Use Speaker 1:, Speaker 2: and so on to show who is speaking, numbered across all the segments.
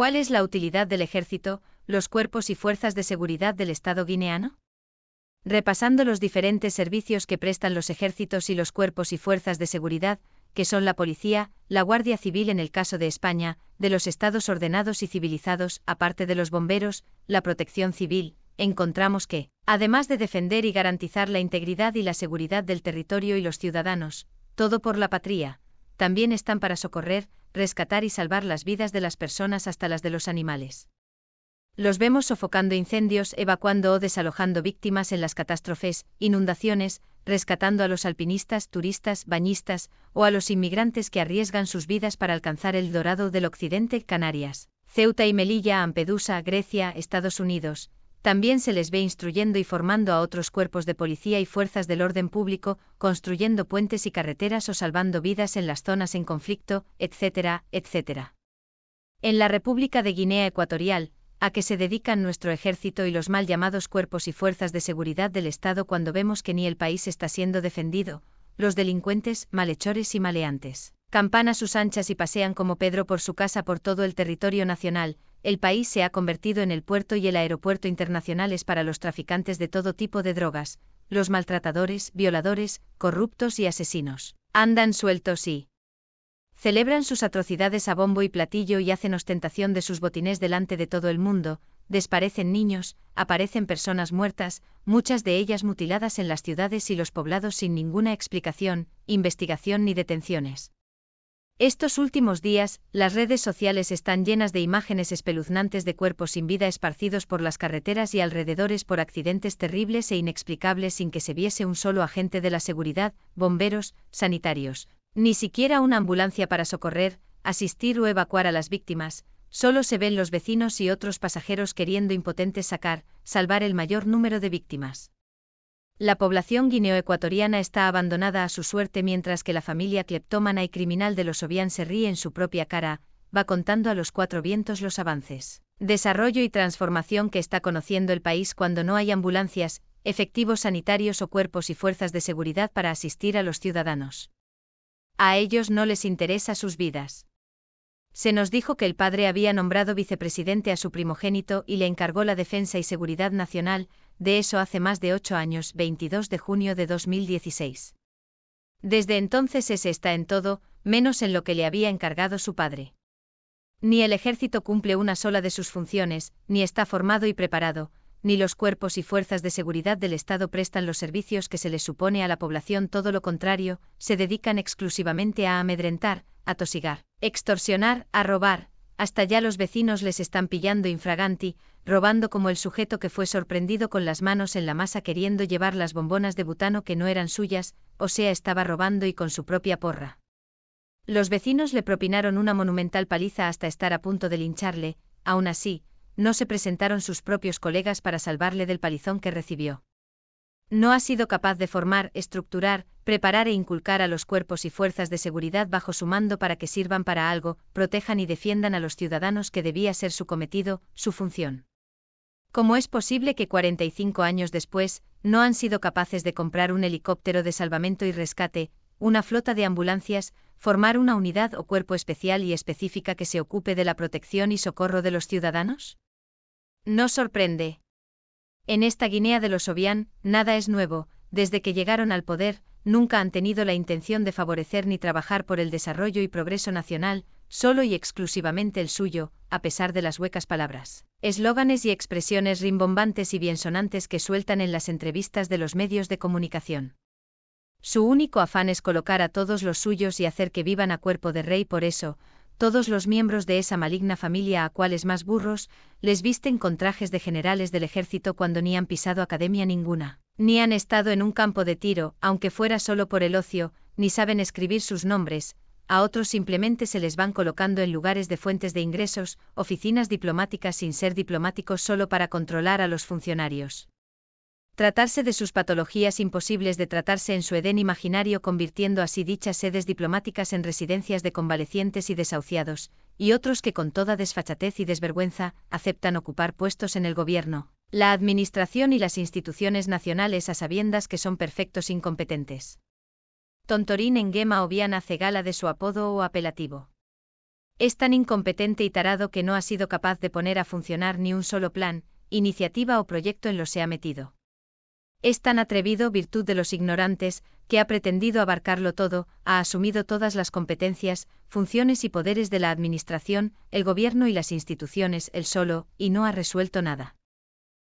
Speaker 1: ¿Cuál es la utilidad del ejército, los cuerpos y fuerzas de seguridad del Estado guineano? Repasando los diferentes servicios que prestan los ejércitos y los cuerpos y fuerzas de seguridad, que son la policía, la Guardia Civil en el caso de España, de los estados ordenados y civilizados, aparte de los bomberos, la protección civil, encontramos que, además de defender y garantizar la integridad y la seguridad del territorio y los ciudadanos, todo por la patria, también están para socorrer, rescatar y salvar las vidas de las personas hasta las de los animales. Los vemos sofocando incendios, evacuando o desalojando víctimas en las catástrofes, inundaciones, rescatando a los alpinistas, turistas, bañistas o a los inmigrantes que arriesgan sus vidas para alcanzar el dorado del occidente, Canarias, Ceuta y Melilla, Ampedusa, Grecia, Estados Unidos, también se les ve instruyendo y formando a otros cuerpos de policía y fuerzas del orden público, construyendo puentes y carreteras o salvando vidas en las zonas en conflicto, etcétera, etcétera. En la República de Guinea Ecuatorial, a que se dedican nuestro ejército y los mal llamados cuerpos y fuerzas de seguridad del Estado cuando vemos que ni el país está siendo defendido, los delincuentes, malhechores y maleantes. Campana sus anchas y pasean como Pedro por su casa por todo el territorio nacional, el país se ha convertido en el puerto y el aeropuerto internacionales para los traficantes de todo tipo de drogas, los maltratadores, violadores, corruptos y asesinos. Andan sueltos y celebran sus atrocidades a bombo y platillo y hacen ostentación de sus botines delante de todo el mundo, desparecen niños, aparecen personas muertas, muchas de ellas mutiladas en las ciudades y los poblados sin ninguna explicación, investigación ni detenciones. Estos últimos días, las redes sociales están llenas de imágenes espeluznantes de cuerpos sin vida esparcidos por las carreteras y alrededores por accidentes terribles e inexplicables sin que se viese un solo agente de la seguridad, bomberos, sanitarios, ni siquiera una ambulancia para socorrer, asistir o evacuar a las víctimas, solo se ven los vecinos y otros pasajeros queriendo impotentes sacar, salvar el mayor número de víctimas. La población guineoecuatoriana está abandonada a su suerte mientras que la familia cleptómana y criminal de los Obián se ríe en su propia cara, va contando a los cuatro vientos los avances, desarrollo y transformación que está conociendo el país cuando no hay ambulancias, efectivos sanitarios o cuerpos y fuerzas de seguridad para asistir a los ciudadanos. A ellos no les interesa sus vidas. Se nos dijo que el padre había nombrado vicepresidente a su primogénito y le encargó la defensa y seguridad nacional, de eso hace más de ocho años, 22 de junio de 2016. Desde entonces ese está en todo, menos en lo que le había encargado su padre. Ni el ejército cumple una sola de sus funciones, ni está formado y preparado, ni los cuerpos y fuerzas de seguridad del Estado prestan los servicios que se les supone a la población, todo lo contrario, se dedican exclusivamente a amedrentar, a tosigar, extorsionar, a robar, hasta ya los vecinos les están pillando infraganti, robando como el sujeto que fue sorprendido con las manos en la masa queriendo llevar las bombonas de butano que no eran suyas, o sea, estaba robando y con su propia porra. Los vecinos le propinaron una monumental paliza hasta estar a punto de lincharle, aún así, no se presentaron sus propios colegas para salvarle del palizón que recibió no ha sido capaz de formar, estructurar, preparar e inculcar a los cuerpos y fuerzas de seguridad bajo su mando para que sirvan para algo, protejan y defiendan a los ciudadanos que debía ser su cometido, su función. ¿Cómo es posible que 45 años después, no han sido capaces de comprar un helicóptero de salvamento y rescate, una flota de ambulancias, formar una unidad o cuerpo especial y específica que se ocupe de la protección y socorro de los ciudadanos? No sorprende. En esta Guinea de los Obián, nada es nuevo, desde que llegaron al poder, nunca han tenido la intención de favorecer ni trabajar por el desarrollo y progreso nacional, solo y exclusivamente el suyo, a pesar de las huecas palabras, eslóganes y expresiones rimbombantes y bien sonantes que sueltan en las entrevistas de los medios de comunicación. Su único afán es colocar a todos los suyos y hacer que vivan a cuerpo de rey, por eso, todos los miembros de esa maligna familia a cuales más burros, les visten con trajes de generales del ejército cuando ni han pisado academia ninguna, ni han estado en un campo de tiro, aunque fuera solo por el ocio, ni saben escribir sus nombres, a otros simplemente se les van colocando en lugares de fuentes de ingresos, oficinas diplomáticas sin ser diplomáticos solo para controlar a los funcionarios tratarse de sus patologías imposibles de tratarse en su Edén imaginario convirtiendo así dichas sedes diplomáticas en residencias de convalecientes y desahuciados, y otros que con toda desfachatez y desvergüenza aceptan ocupar puestos en el gobierno, la administración y las instituciones nacionales a sabiendas que son perfectos incompetentes. Tontorín en o Viana hace gala de su apodo o apelativo. Es tan incompetente y tarado que no ha sido capaz de poner a funcionar ni un solo plan, iniciativa o proyecto en lo se ha metido. Es tan atrevido virtud de los ignorantes, que ha pretendido abarcarlo todo, ha asumido todas las competencias, funciones y poderes de la Administración, el Gobierno y las instituciones, él solo, y no ha resuelto nada.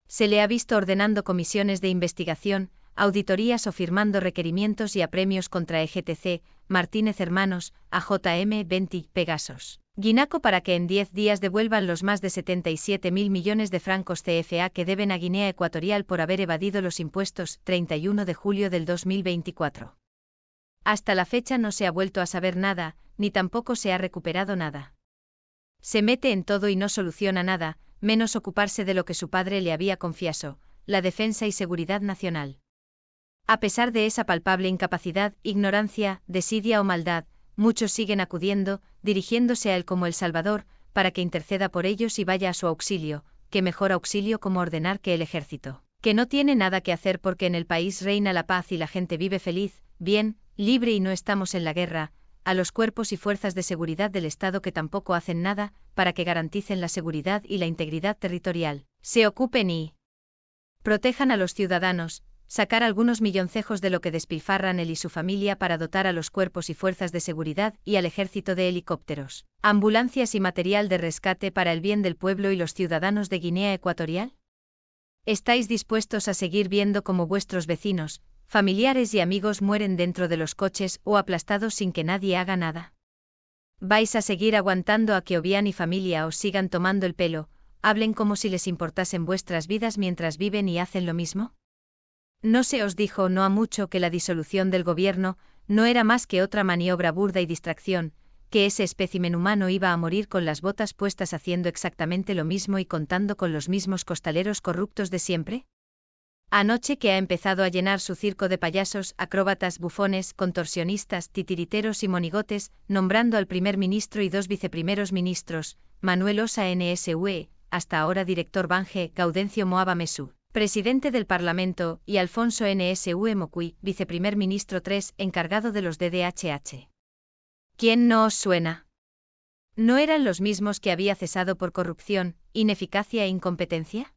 Speaker 1: Se le ha visto ordenando comisiones de investigación, auditorías o firmando requerimientos y apremios contra EGTC, Martínez Hermanos, AJM 20, Pegasos. Guinaco para que en 10 días devuelvan los más de 77 mil millones de francos CFA que deben a Guinea Ecuatorial por haber evadido los impuestos 31 de julio del 2024. Hasta la fecha no se ha vuelto a saber nada, ni tampoco se ha recuperado nada. Se mete en todo y no soluciona nada, menos ocuparse de lo que su padre le había confiado, la defensa y seguridad nacional. A pesar de esa palpable incapacidad, ignorancia, desidia o maldad, muchos siguen acudiendo, dirigiéndose a Él como el Salvador, para que interceda por ellos y vaya a su auxilio, que mejor auxilio como ordenar que el ejército, que no tiene nada que hacer porque en el país reina la paz y la gente vive feliz, bien, libre y no estamos en la guerra, a los cuerpos y fuerzas de seguridad del Estado que tampoco hacen nada, para que garanticen la seguridad y la integridad territorial, se ocupen y protejan a los ciudadanos, sacar algunos milloncejos de lo que despilfarran él y su familia para dotar a los cuerpos y fuerzas de seguridad y al ejército de helicópteros, ambulancias y material de rescate para el bien del pueblo y los ciudadanos de Guinea Ecuatorial? ¿Estáis dispuestos a seguir viendo cómo vuestros vecinos, familiares y amigos mueren dentro de los coches o aplastados sin que nadie haga nada? ¿Vais a seguir aguantando a que Obian y familia os sigan tomando el pelo, hablen como si les importasen vuestras vidas mientras viven y hacen lo mismo? No se os dijo no a mucho que la disolución del gobierno no era más que otra maniobra burda y distracción, que ese espécimen humano iba a morir con las botas puestas haciendo exactamente lo mismo y contando con los mismos costaleros corruptos de siempre? Anoche que ha empezado a llenar su circo de payasos, acróbatas, bufones, contorsionistas, titiriteros y monigotes, nombrando al primer ministro y dos viceprimeros ministros, Manuel Osa NSUE, hasta ahora director Banje, Gaudencio Moaba Mesú presidente del Parlamento, y Alfonso NSU Mokui, viceprimer ministro 3, encargado de los DDHH. ¿Quién no os suena? ¿No eran los mismos que había cesado por corrupción, ineficacia e incompetencia?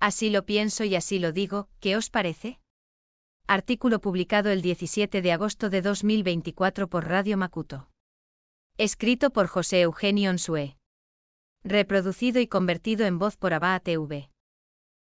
Speaker 1: Así lo pienso y así lo digo, ¿qué os parece? Artículo publicado el 17 de agosto de 2024 por Radio Makuto. Escrito por José Eugenio Onsue. Reproducido y convertido en voz por Aba TV.